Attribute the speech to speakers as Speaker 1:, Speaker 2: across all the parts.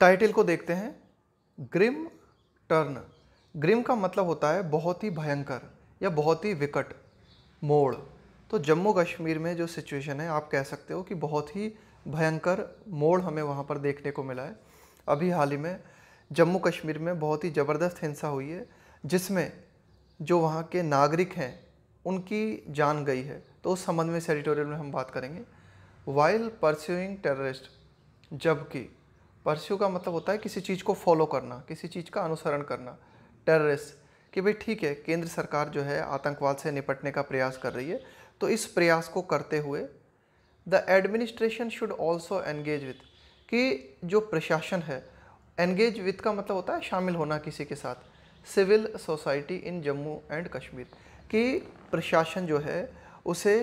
Speaker 1: title को देखते हैं ग्रिम टर्न ग्रिम का मतलब होता है बहुत ही भयंकर या बहुत ही विकट मोड़ तो जम्मू कश्मीर में जो सिचुएशन है आप कह सकते हो कि बहुत ही भयंकर मोड़ हमें वहाँ पर देखने को मिला है अभी हाल ही में जम्मू कश्मीर में बहुत ही ज़बरदस्त हिंसा हुई है जिसमें जो वहाँ के नागरिक हैं उनकी जान गई है तो उस संबंध में इस एडिटोरियल में हम बात करेंगे वाइल परस्यूइंग टेररिस्ट जबकि परस्यू का मतलब होता है किसी चीज़ को फॉलो करना किसी चीज़ का अनुसरण करना टेररिस्ट कि भाई ठीक है केंद्र सरकार जो है आतंकवाद से निपटने का प्रयास कर रही है तो इस प्रयास को करते हुए the administration should also engage with कि जो प्रशासन है एंगेज विथ का मतलब होता है शामिल होना किसी के साथ civil society in Jammu and Kashmir कि प्रशासन जो है उसे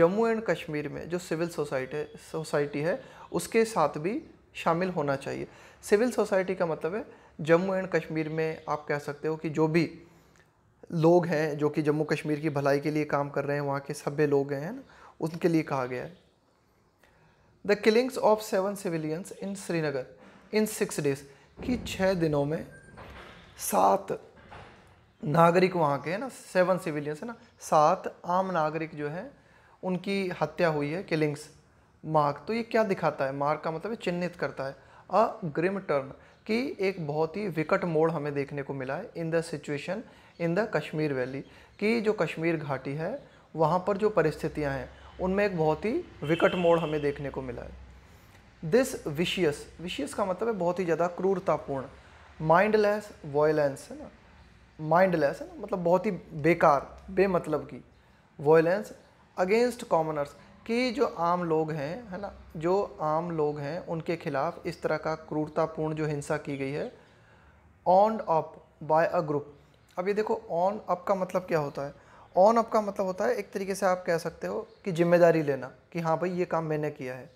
Speaker 1: जम्मू एंड कश्मीर में जो सिविल सोसाइटी सोसाइटी है उसके साथ भी शामिल होना चाहिए सिविल सोसाइटी का मतलब है जम्मू एंड कश्मीर में आप कह सकते हो कि जो भी लोग हैं जो कि जम्मू कश्मीर की भलाई के लिए काम कर रहे हैं वहाँ के सभ्य लोग हैं ना उनके लिए कहा गया है the killings of seven civilians in Srinagar in six days कि छः दिनों में सात नागरिक वहाँ के है ना सेवन सिविलियंस है ना सात आम नागरिक जो हैं उनकी हत्या हुई है किलिंग्स मार्क तो ये क्या दिखाता है मार्क का मतलब चिन्हित करता है अ ग्रिम टर्न कि एक बहुत ही विकट मोड़ हमें देखने को मिला है in the situation in the Kashmir valley कि जो कश्मीर घाटी है वहाँ पर जो परिस्थितियाँ हैं उनमें एक बहुत ही विकट मोड़ हमें देखने को मिला है दिस विशियस विशियस का मतलब है बहुत ही ज़्यादा क्रूरतापूर्ण माइंडलेस वॉयलेंस है ना माइंडलेस है ना मतलब बहुत ही बेकार बेमतलब की वॉयलेंस अगेंस्ट कॉमनर्स कि जो आम लोग हैं है ना जो आम लोग हैं उनके खिलाफ इस तरह का क्रूरतापूर्ण जो हिंसा की गई है on up by a group अब ये देखो ऑन अप का मतलब क्या होता है ऑन अप का मतलब होता है एक तरीके से आप कह सकते हो कि जिम्मेदारी लेना कि हाँ भाई ये काम मैंने किया है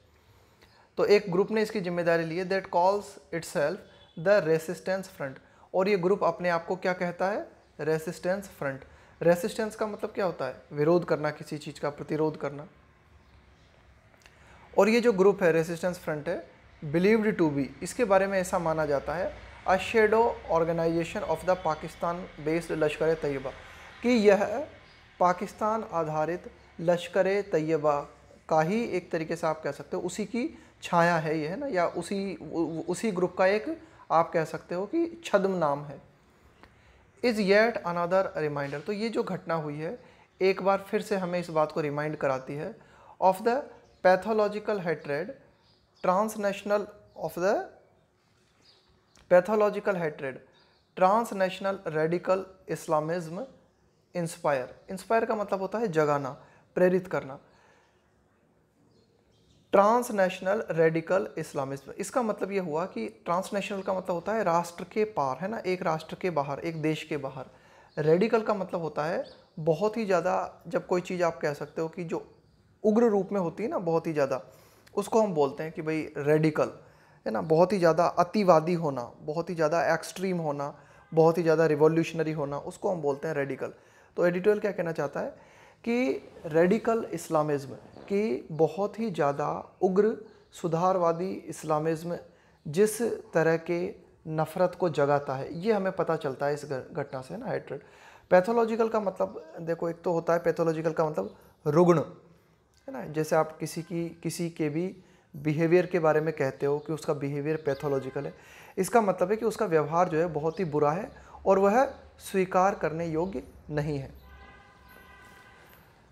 Speaker 1: तो एक ग्रुप ने इसकी जिम्मेदारी ली है that calls itself the resistance front और ये ग्रुप अपने आप को क्या कहता है रेसिस्टेंस फ्रंट रेसिस्टेंस का मतलब क्या होता है विरोध करना किसी चीज़ का प्रतिरोध करना और ये जो ग्रुप है रेजिस्टेंस फ्रंट है बिलीव्ड टू बी इसके बारे में ऐसा माना जाता है a shadow organisation of the Pakistan based Lashkar Taiba कि यह पाकिस्तान आधारित लश्कर तैयबा का ही एक तरीके से आप कह सकते हो उसी की छाया है ये है ना या उसी उसी ग्रुप का एक आप कह सकते हो कि छदम नाम है इज़ येट अनादर रिमाइंडर तो ये जो घटना हुई है एक बार फिर से हमें इस बात को रिमाइंड कराती है of the pathological hatred transnational of the pathological hatred transnational radical islamism inspire inspire का मतलब होता है जगाना प्रेरित करना ट्रांसनेशनल रेडिकल इस्लामिज्म इसका मतलब यह हुआ कि ट्रांसनेशनल का मतलब होता है राष्ट्र के पार है ना एक राष्ट्र के बाहर एक देश के बाहर रेडिकल का मतलब होता है बहुत ही ज़्यादा जब कोई चीज़ आप कह सकते हो कि जो उग्र रूप में होती है ना बहुत ही ज़्यादा उसको हम बोलते हैं कि भाई रेडिकल है ना बहुत ही ज़्यादा अतिवादी होना बहुत ही ज़्यादा एक्सट्रीम होना बहुत ही ज़्यादा रिवोल्यूशनरी होना उसको हम बोलते हैं रेडिकल तो एडिटोरियल क्या कहना चाहता है कि रेडिकल इस्लामिज़्म कि बहुत ही ज़्यादा उग्र सुधारवादी इस्लामिज़्म जिस तरह के नफ़रत को जगाता है ये हमें पता चलता है इस घटना से ना हेट्रेड पैथोलॉजिकल का मतलब देखो एक तो होता है पैथोलॉजिकल का मतलब रुग्ण है ना जैसे आप किसी की किसी के भी बिहेवियर के बारे में कहते हो कि उसका बिहेवियर पैथोलॉजिकल है इसका मतलब है कि उसका व्यवहार जो है बहुत ही बुरा है और वह स्वीकार करने योग्य नहीं है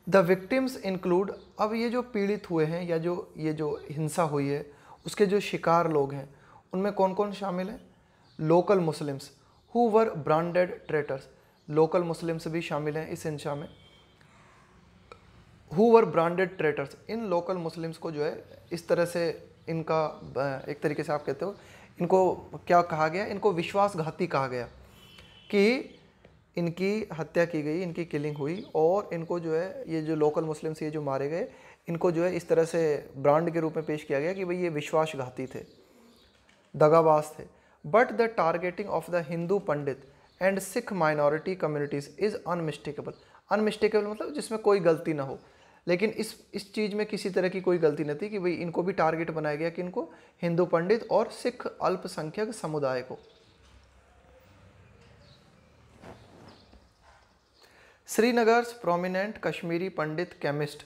Speaker 1: द विक्टिम्स इंक्लूड अब ये जो पीड़ित हुए हैं या जो ये जो हिंसा हुई है उसके जो शिकार लोग हैं उनमें कौन कौन शामिल हैं local Muslims who were branded traitors local Muslims भी शामिल हैं इस हिंसा में हु वर ब्रांडेड ट्रेटर्स इन लोकल मुस्लिम्स को जो है इस तरह से इनका एक तरीके से आप कहते हो इनको क्या कहा गया इनको विश्वासघाती कहा गया कि इनकी हत्या की गई इनकी किलिंग हुई और इनको जो है ये जो लोकल मुस्लिम्स ये जो मारे गए इनको जो है इस तरह से ब्रांड के रूप में पेश किया गया कि भाई ये विश्वासघाती थे दगाबाज थे but the targeting of the Hindu Pandit and Sikh minority communities is unmistakable unmistakable मतलब जिसमें कोई गलती ना हो लेकिन इस इस चीज़ में किसी तरह की कोई गलती नहीं थी कि भाई इनको भी टारगेट बनाया गया कि इनको हिंदू पंडित और सिख अल्पसंख्यक समुदाय को श्रीनगर प्रोमिनेंट कश्मीरी पंडित केमिस्ट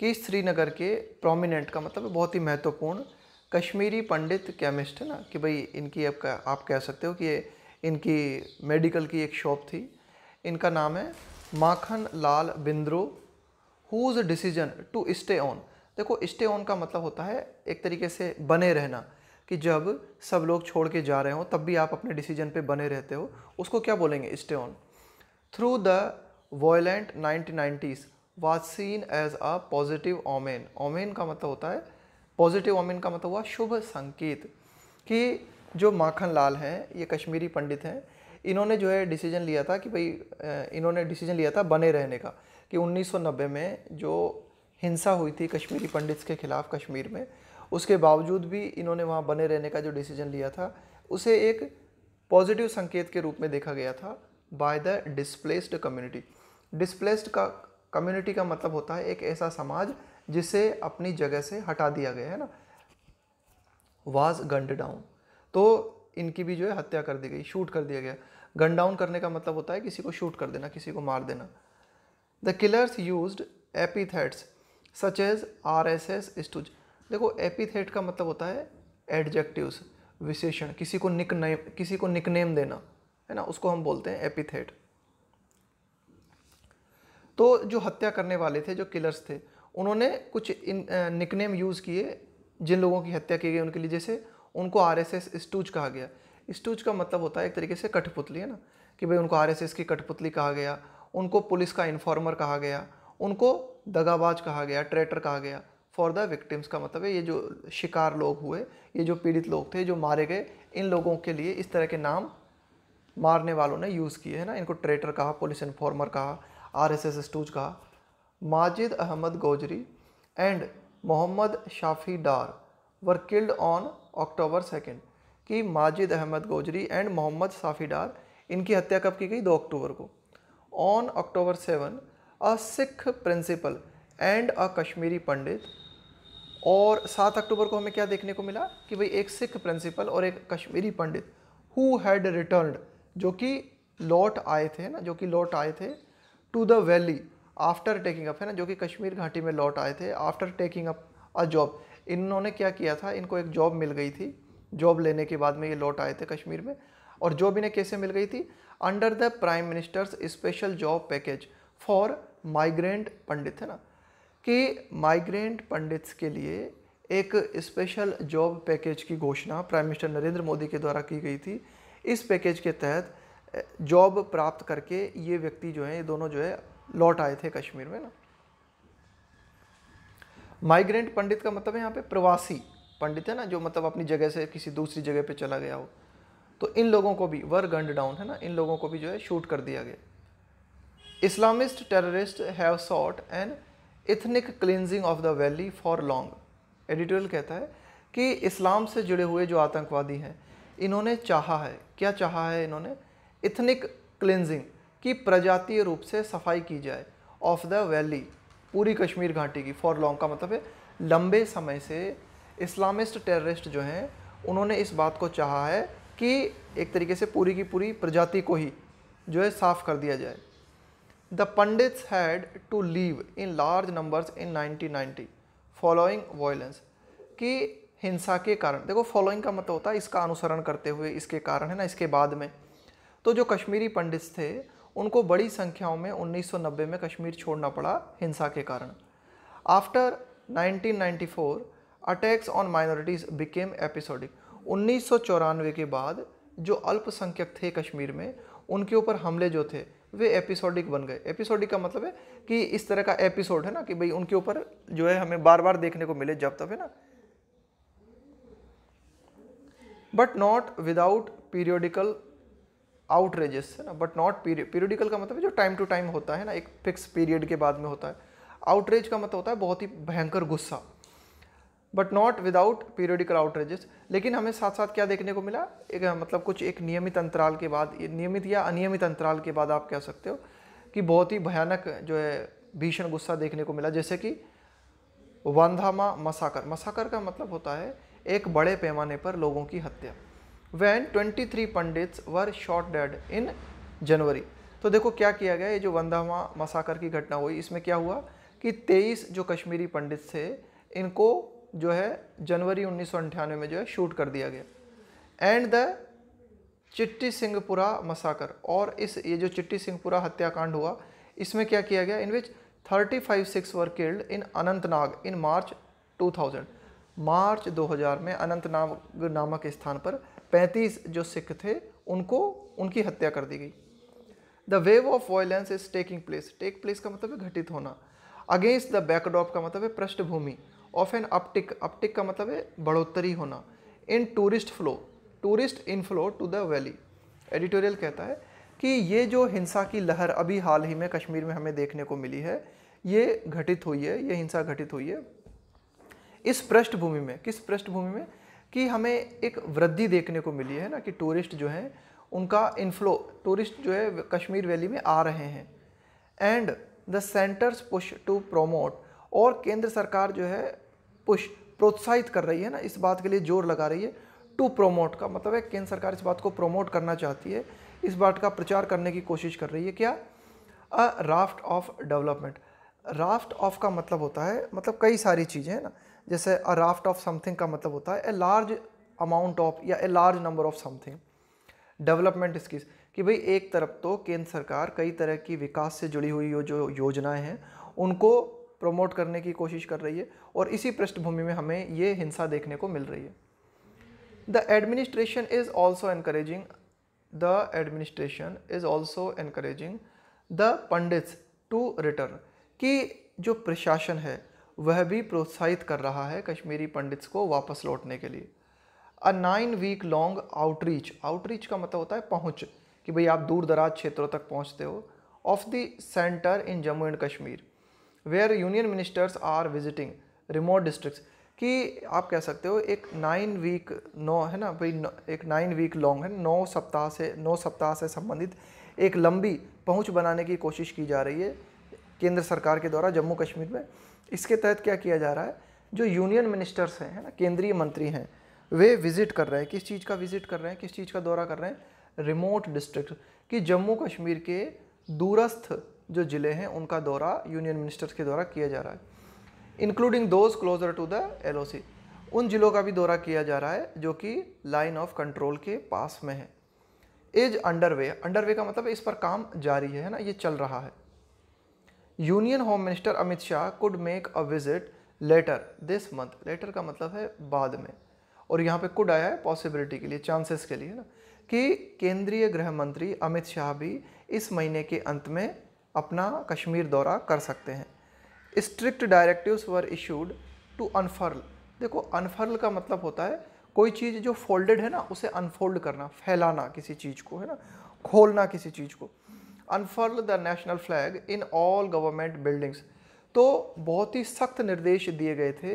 Speaker 1: कि श्रीनगर के प्रोमिनेंट का मतलब बहुत ही महत्वपूर्ण कश्मीरी पंडित केमिस्ट है ना कि भाई इनकी आपका आप कह सकते हो कि ये इनकी मेडिकल की एक शॉप थी इनका नाम है Makhan Lal Bindroo whose decision to stay on देखो स्टे ऑन का मतलब होता है एक तरीके से बने रहना कि जब सब लोग छोड़ के जा रहे हो तब भी आप अपने डिसीजन पे बने रहते हो उसको क्या बोलेंगे stay on through the violent nineteen nineties was seen as a positive omen omen का मतलब होता है पॉजिटिव ओमेन का मतलब हुआ शुभ संकेत कि जो माखन लाल हैं ये कश्मीरी पंडित हैं इन्होंने जो है डिसीजन लिया था कि भाई इन्होंने डिसीजन लिया था बने रहने का कि 1990 में जो हिंसा हुई थी कश्मीरी पंडित्स के खिलाफ कश्मीर में उसके बावजूद भी इन्होंने वहाँ बने रहने का जो डिसीजन लिया था उसे एक पॉजिटिव संकेत के रूप में देखा गया था by the displaced community displaced का कम्युनिटी का मतलब होता है एक ऐसा समाज जिसे अपनी जगह से हटा दिया गया है ना वाज गंड डाउन तो इनकी भी जो है हत्या कर दी गई शूट कर दिया गया गन डाउन करने का मतलब होता है किसी को शूट कर देना किसी को मार देना the killers use epithets such as R S S stooge देखो एपीथेट का मतलब होता है एडजेक्टिव विशेषण किसी को निक नेम किसी को निकनेम देना है ना उसको हम बोलते हैं एपीथेट तो जो हत्या करने वाले थे जो किलर्स थे उन्होंने कुछ इन निकनेम यूज़ किए जिन लोगों की हत्या की गई उनके लिए जैसे उनको आर एस एस स्टूज कहा गया स्टूज का मतलब होता है एक तरीके से कठपुतली है ना कि भाई उनको आर की कठपुतली कहा गया उनको पुलिस का इन्फॉर्मर कहा गया उनको दगाबाज कहा गया ट्रेटर कहा गया फॉर द विक्टिम्स का मतलब है ये जो शिकार लोग हुए ये जो पीड़ित लोग थे जो मारे गए इन लोगों के लिए इस तरह के नाम मारने वालों ने यूज़ किए है ना इनको ट्रेटर कहा पुलिस इन्फॉर्मर कहा आर एस एस स्टूज कहा Majid Ahmad Gojri and Mohammad Shafi Dar were killed on October second कि माजिद अहमद गोजरी एंड मोहम्मद साफी डार इनकी हत्या कब की गई दो अक्टूबर को on October seven a Sikh principal and a Kashmiri Pandit और सात अक्टूबर को हमें क्या देखने को मिला कि भाई एक सिख प्रिंसिपल और एक Kashmiri Pandit who had return जो कि लौट आए थे ना जो कि लौट आए थे to the valley after taking up है ना जो कि कश्मीर घाटी में लौट आए थे after taking up a job इन्होंने क्या किया था इनको एक जॉब मिल गई थी जॉब लेने के बाद में ये लौट आए थे कश्मीर में और जॉब इन्हें कैसे मिल गई थी under the prime minister's special job package for migrant Pandit है ना कि माइग्रेंट पंडित्स के लिए एक स्पेशल जॉब पैकेज की घोषणा प्राइम मिनिस्टर नरेंद्र मोदी के द्वारा की गई थी इस पैकेज के तहत जॉब प्राप्त करके ये व्यक्ति जो है ये दोनों जो है लौट आए थे कश्मीर में ना माइग्रेंट पंडित का मतलब है यहाँ पे प्रवासी पंडित है ना जो मतलब अपनी जगह से किसी दूसरी जगह पे चला गया हो तो इन लोगों को भी वर गंड डाउन है ना इन लोगों को भी जो है शूट कर दिया गया Islamist terrorist have sought an ethnic cleansing of the valley for long editorial कहता है कि इस्लाम से जुड़े हुए जो आतंकवादी हैं इन्होंने चाहा है क्या चाहा है इन्होंने इथनिक क्लिनजिंग की प्रजातीय रूप से सफाई की जाए ऑफ द वैली पूरी कश्मीर घाटी की फॉर लॉन्ग का मतलब है लंबे समय से इस्लामिस्ट टेररिस्ट जो हैं उन्होंने इस बात को चाहा है कि एक तरीके से पूरी की पूरी प्रजाति को ही जो है साफ़ कर दिया जाए the Pandits had to leave in large numbers in 1990 following violence कि हिंसा के कारण देखो फॉलोइंग का मतलब होता है इसका अनुसरण करते हुए इसके कारण है ना इसके बाद में तो जो कश्मीरी पंडित्स थे उनको बड़ी संख्याओं में 1990 में कश्मीर छोड़ना पड़ा हिंसा के कारण after 1994 attacks on minorities became episodic उन्नीस के बाद जो अल्पसंख्यक थे कश्मीर में उनके ऊपर हमले जो थे वे एपिसोडिक बन गए एपिसोडिक का मतलब है कि इस तरह का एपिसोड है ना कि भाई उनके ऊपर जो है हमें बार बार देखने को मिले जब तक है ना but not without periodical outrages है ना बट नॉट पीरियोडिकल का मतलब है जो टाइम टू टाइम होता है ना एक फिक्स पीरियड के बाद में होता है आउटरेज का मतलब होता है बहुत ही भयंकर गुस्सा but not without periodical outrages लेकिन हमें साथ साथ क्या देखने को मिला एक मतलब कुछ एक नियमित अंतराल के बाद नियमित या अनियमित अंतराल के बाद आप कह सकते हो कि बहुत ही भयानक जो है भीषण गुस्सा देखने को मिला जैसे कि वंधामा मसाकर मसाकर का मतलब होता है एक बड़े पैमाने पर लोगों की हत्या when twenty three pandits were shot dead in January तो देखो क्या किया गया ये जो वंधामा मसाकर की घटना हुई इसमें क्या हुआ कि तेईस जो कश्मीरी पंडित थे इनको जो है जनवरी उन्नीस में जो है शूट कर दिया गया एंड द चिट्टी सिंहपुरा मसाकर और इस ये जो चिट्टी सिंहपुरा हत्याकांड हुआ इसमें क्या किया गया in which thirty five six were killed in Anantnag in March 2000 मार्च 2000 में अनंतनाग नामक स्थान पर 35 जो सिख थे उनको उनकी हत्या कर दी गई the wave of violence is taking place take place का मतलब है घटित होना अगेंस्ट द बैकडॉप का मतलब है पृष्ठभूमि ऑफ एन अपटिक अपटिक का मतलब है बढ़ोतरी होना in tourist flow tourist inflow to the valley editorial कहता है कि ये जो हिंसा की लहर अभी हाल ही में कश्मीर में हमें देखने को मिली है ये घटित हुई है ये हिंसा घटित हुई है इस पृष्ठभूमि में किस पृष्ठभूमि में कि हमें एक वृद्धि देखने को मिली है ना कि टूरिस्ट जो हैं उनका इनफ्लो टूरिस्ट जो है कश्मीर वैली में आ रहे हैं and the centre's push to promote और केंद्र सरकार जो है पुश प्रोत्साहित कर रही है ना इस बात के लिए जोर लगा रही है टू प्रोमोट का मतलब है केंद्र सरकार इस बात को प्रोमोट करना चाहती है इस बात का प्रचार करने की कोशिश कर रही है क्या a raft of development raft of का मतलब होता है मतलब कई सारी चीज़ें हैं ना जैसे अ राफ्ट ऑफ समथिंग का मतलब होता है ए लार्ज अमाउंट ऑफ या a large number of something development schemes कि भाई एक तरफ तो केंद्र सरकार कई तरह की विकास से जुड़ी हुई जो योजनाएं हैं उनको प्रमोट करने की कोशिश कर रही है और इसी पृष्ठभूमि में हमें ये हिंसा देखने को मिल रही है the administration is also encouraging the administration is also encouraging the pandits to return कि जो प्रशासन है वह भी प्रोत्साहित कर रहा है कश्मीरी पंडित्स को वापस लौटने के लिए a nine week long outreach outreach का मतलब होता है पहुँच कि भाई आप दूर दराज क्षेत्रों तक पहुँचते हो of the centre in Jammu and Kashmir where union ministers are visiting remote district कि आप कह सकते हो एक नाइन वीक नौ है ना भाई एक नाइन वीक लॉन्ग है नौ सप्ताह से नौ सप्ताह से संबंधित एक लंबी पहुंच बनाने की कोशिश की जा रही है केंद्र सरकार के द्वारा जम्मू कश्मीर में इसके तहत क्या किया जा रहा है जो यूनियन मिनिस्टर्स हैं है ना केंद्रीय मंत्री हैं वे विजिट कर रहे हैं किस चीज़ का विजिट कर रहे हैं किस चीज़ का दौरा कर रहे हैं रिमोट डिस्ट्रिक्ट कि जम्मू कश्मीर के दूरस्थ जो ज़िले हैं उनका दौरा यूनियन मिनिस्टर्स के द्वारा किया जा रहा है including those closer to the L उन ज़िलों का भी दौरा किया जा रहा है जो कि लाइन ऑफ कंट्रोल के पास में है इज अंडरवे अंडरवे का मतलब इस पर काम जारी है ना ये चल रहा है union home minister Amit Shah could make a visit later this month later का मतलब है बाद में और यहाँ पे कुड आया है पॉसिबिलिटी के लिए चांसेस के लिए ना कि केंद्रीय गृह मंत्री अमित शाह भी इस महीने के अंत में अपना कश्मीर दौरा कर सकते हैं strict directives were issued to unfurl देखो अनफर्ल का मतलब होता है कोई चीज़ जो फोल्डेड है ना उसे अनफोल्ड करना फैलाना किसी चीज़ को है ना खोलना किसी चीज़ को unfurl the national flag in all government buildings तो बहुत ही सख्त निर्देश दिए गए थे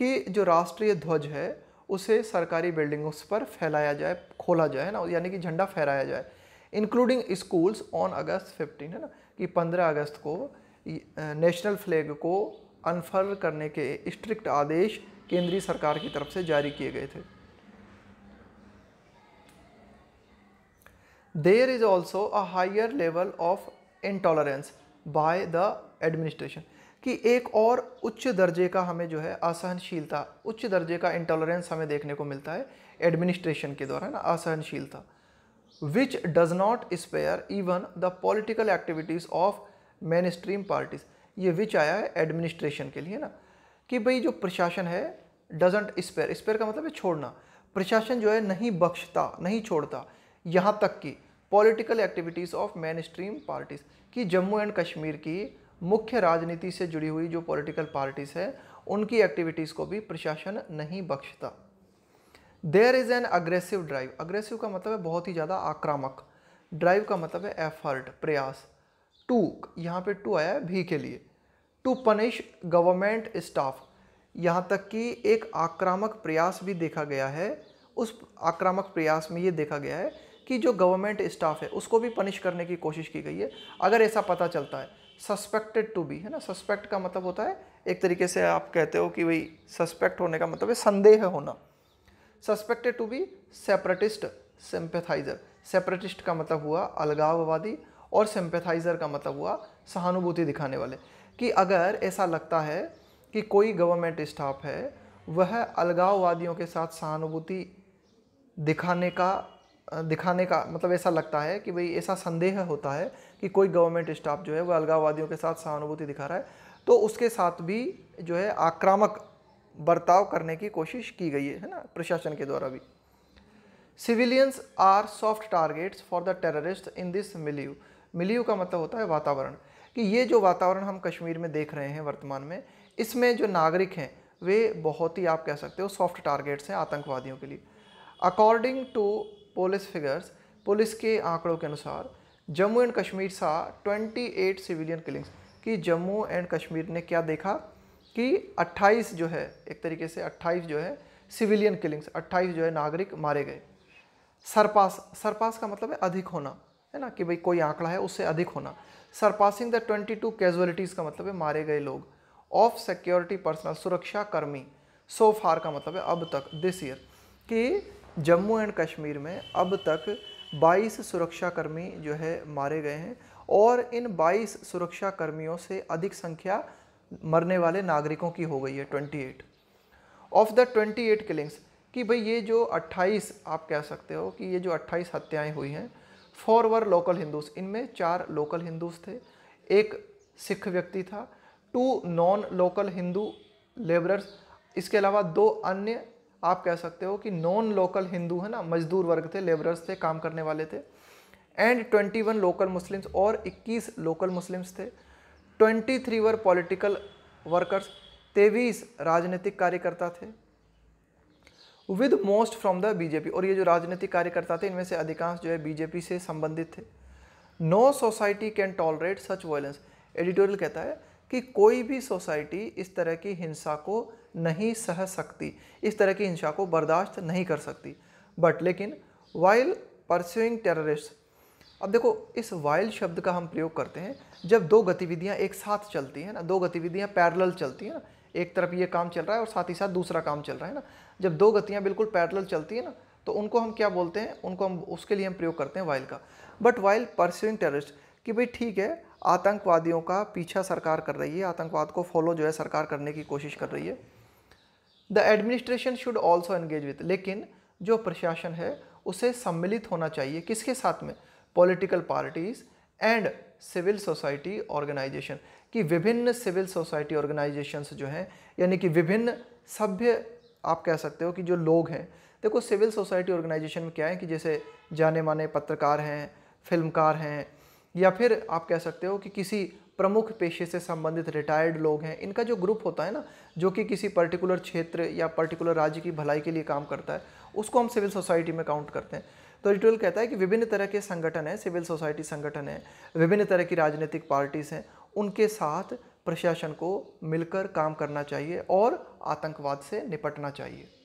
Speaker 1: कि जो राष्ट्रीय ध्वज है उसे सरकारी बिल्डिंग्स पर फैलाया जाए खोला जाए ना यानी कि झंडा फहराया जाए including schools on August fifteen है ना कि 15 अगस्त को नेशनल फ्लैग को अनफर करने के स्ट्रिक्ट आदेश केंद्रीय सरकार की तरफ से जारी किए गए थे there is also a higher level of intolerance by the administration कि एक और उच्च दर्जे का हमें जो है असहनशीलता उच्च दर्जे का इंटॉलरेंस हमें देखने को मिलता है एडमिनिस्ट्रेशन के द्वारा ना असहनशीलता which does not spare even the political activities of mainstream parties ये विच आया है एडमिनिस्ट्रेशन के लिए ना कि भाई जो प्रशासन है डजेंट स्पेयर स्पेयर का मतलब है छोड़ना प्रशासन जो है नहीं बख्शता नहीं छोड़ता यहाँ तक कि political activities of mainstream parties कि जम्मू एंड कश्मीर की मुख्य राजनीति से जुड़ी हुई जो पॉलिटिकल पार्टीज़ हैं उनकी एक्टिविटीज़ को भी प्रशासन नहीं बख्शता there is an aggressive drive aggressive का मतलब है बहुत ही ज़्यादा आक्रामक ड्राइव का मतलब है एफर्ट प्रयास टू यहाँ पे टू आया है भी के लिए टू पनिश गवर्नमेंट स्टाफ यहाँ तक कि एक आक्रामक प्रयास भी देखा गया है उस आक्रामक प्रयास में ये देखा गया है कि जो गवर्नमेंट स्टाफ है उसको भी पनिश करने की कोशिश की गई है अगर ऐसा पता चलता है सस्पेक्टेड टू बी है ना सस्पेक्ट का मतलब होता है एक तरीके से आप कहते हो कि भाई सस्पेक्ट होने का मतलब है संदेह होना suspected to be separatist sympathiser separatist का मतलब हुआ अलगाववादी और सिंपेथाइज़र का मतलब हुआ सहानुभूति दिखाने वाले कि अगर ऐसा लगता है कि कोई गवर्नमेंट स्टाफ है वह अलगाववादियों के साथ सहानुभूति दिखाने का दिखाने का मतलब ऐसा लगता है कि भाई ऐसा संदेह होता है कि कोई गवर्नमेंट स्टाफ जो है वह अलगाववादियों के साथ सहानुभूति दिखा रहा है तो उसके साथ भी जो है आक्रामक बर्ताव करने की कोशिश की गई है ना प्रशासन के द्वारा भी civilians are soft targets for the terrorist in this milieu milieu का मतलब होता है वातावरण कि ये जो वातावरण हम कश्मीर में देख रहे हैं वर्तमान में इसमें जो नागरिक हैं वे बहुत ही आप कह सकते हो सॉफ्ट टारगेट्स हैं आतंकवादियों के लिए according to police figures police के आंकड़ों के अनुसार जम्मू एंड कश्मीर सा 28 सिविलियन किलिंग्स कि जम्मू एंड कश्मीर ने क्या देखा कि 28 जो है एक तरीके से 28 जो है सिविलियन किलिंग्स 28 जो है नागरिक मारे गए सरपास सरपास का मतलब है अधिक होना है ना कि भाई कोई आंकड़ा है उससे अधिक होना सरपासिंग द 22 टू कैजुअलिटीज़ का मतलब है मारे गए लोग ऑफ सिक्योरिटी पर्सनल सुरक्षा कर्मी सो फार का मतलब है अब तक दिस ईयर कि जम्मू एंड कश्मीर में अब तक 22 सुरक्षाकर्मी जो है मारे गए हैं और इन 22 सुरक्षाकर्मियों से अधिक संख्या मरने वाले नागरिकों की हो गई है 28 of the twenty eight killings कि भाई ये जो 28 आप कह सकते हो कि ये जो 28 हत्याएं हुई हैं फोर वर लोकल हिंदूज इनमें चार लोकल हिंदूज थे एक सिख व्यक्ति था two non local Hindu labourers इसके अलावा दो अन्य आप कह सकते हो कि नॉन लोकल हिंदू है ना मजदूर वर्ग थे लेबरर्स थे काम करने वाले थे एंड 21 लोकल मुस्लिम्स और 21 लोकल मुस्लिम्स थे twenty three were political workers तेवीस राजनीतिक कार्यकर्ता थे with most from the BJP और ये जो राजनीतिक कार्यकर्ता थे इनमें से अधिकांश जो है बीजेपी से संबंधित थे no society can tolerate such violence editorial कहता है कि कोई भी सोसाइटी इस तरह की हिंसा को नहीं सह सकती इस तरह की हिंसा को बर्दाश्त नहीं कर सकती बट लेकिन वाइल परस्यूइंग टेररिस्ट अब देखो इस वाइल शब्द का हम प्रयोग करते हैं जब दो गतिविधियाँ एक साथ चलती हैं ना दो गतिविधियाँ पैरल चलती हैं ना एक तरफ ये काम चल रहा है और साथ ही साथ दूसरा काम चल रहा है ना जब दो गतियाँ बिल्कुल पैरल चलती हैं ना तो उनको हम क्या बोलते हैं उनको हम उसके लिए हम प्रयोग करते हैं वाइल का बट वाइल परस्यूइंग टेररिस्ट कि भाई ठीक है आतंकवादियों का पीछा सरकार कर रही है आतंकवाद को फॉलो जो है सरकार करने की कोशिश कर रही है the administration should also engage with लेकिन जो प्रशासन है उसे सम्मिलित होना चाहिए किसके साथ में political parties and civil society organisation कि विभिन्न सिविल सोसाइटी ऑर्गेनाइजेशंस जो हैं यानी कि विभिन्न सभ्य आप कह सकते हो कि जो लोग हैं देखो सिविल सोसाइटी ऑर्गेनाइजेशन में क्या है कि जैसे जाने माने पत्रकार हैं फिल्मकार हैं या फिर आप कह सकते हो कि किसी प्रमुख पेशे से संबंधित रिटायर्ड लोग हैं इनका जो ग्रुप होता है ना जो कि किसी पर्टिकुलर क्षेत्र या पर्टिकुलर राज्य की भलाई के लिए काम करता है उसको हम सिविल सोसाइटी में काउंट करते हैं तो आर्टिकल कहता है कि विभिन्न तरह के संगठन हैं सिविल सोसाइटी संगठन हैं विभिन्न तरह की राजनीतिक पार्टीज़ हैं उनके साथ प्रशासन को मिलकर काम करना चाहिए और आतंकवाद से निपटना चाहिए